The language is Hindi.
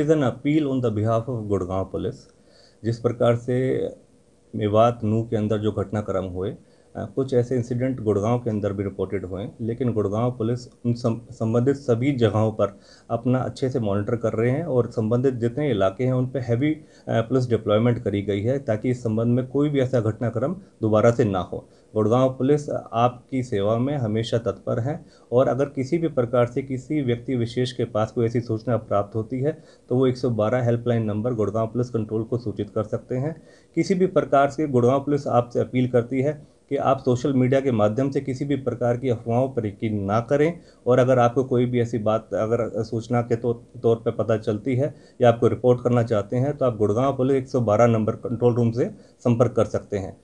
is an appeal on the behalf of Gurgaon police जिस प्रकार से मेवात नू के अंदर जो घटनाक्रम हुए कुछ ऐसे इंसिडेंट गुड़गांव के अंदर भी रिपोर्टेड हुए लेकिन गुड़गांव पुलिस उन संबंधित सभी जगहों पर अपना अच्छे से मॉनिटर कर रहे हैं और संबंधित जितने इलाके हैं उन पर हैवी पुलिस डिप्लॉयमेंट करी गई है ताकि इस संबंध में कोई भी ऐसा घटनाक्रम दोबारा से ना हो गुड़गांव पुलिस आपकी सेवा में हमेशा तत्पर है और अगर किसी भी प्रकार से किसी व्यक्ति विशेष के पास कोई ऐसी सूचना प्राप्त होती है तो वो 112 helpline number Gurgaon police control को सूचित कर सकते हैं किसी भी प्रकार से गुड़गांव पुलिस आपसे अपील करती है कि आप सोशल मीडिया के माध्यम से किसी भी प्रकार की अफवाहों पर यकीन ना करें और अगर आपको कोई भी ऐसी बात अगर सूचना के तो, तौर पर पता चलती है या आपको रिपोर्ट करना चाहते हैं तो आप Gurgaon police 112 number control room से संपर्क कर सकते हैं